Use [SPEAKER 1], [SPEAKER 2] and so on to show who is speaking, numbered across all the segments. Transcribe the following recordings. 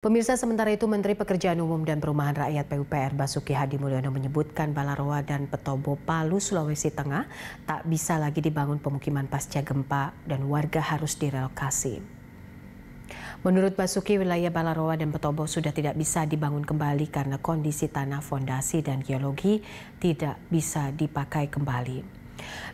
[SPEAKER 1] Pemirsa sementara itu Menteri Pekerjaan Umum dan Perumahan Rakyat PUPR Basuki Hadi Mulyono menyebutkan Balaroa dan Petobo Palu Sulawesi Tengah tak bisa lagi dibangun pemukiman pasca gempa dan warga harus direlokasi. Menurut Basuki, wilayah Balaroa dan Petobo sudah tidak bisa dibangun kembali karena kondisi tanah fondasi dan geologi tidak bisa dipakai kembali.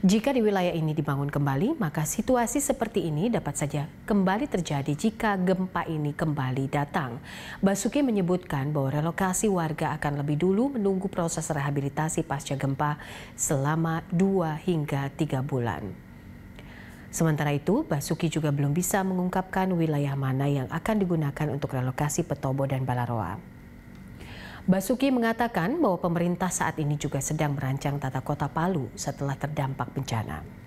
[SPEAKER 1] Jika di wilayah ini dibangun kembali, maka situasi seperti ini dapat saja kembali terjadi jika gempa ini kembali datang. Basuki menyebutkan bahwa relokasi warga akan lebih dulu menunggu proses rehabilitasi pasca gempa selama 2 hingga 3 bulan. Sementara itu, Basuki juga belum bisa mengungkapkan wilayah mana yang akan digunakan untuk relokasi Petobo dan Balaroa. Basuki mengatakan bahwa pemerintah saat ini juga sedang merancang tata kota Palu setelah terdampak bencana.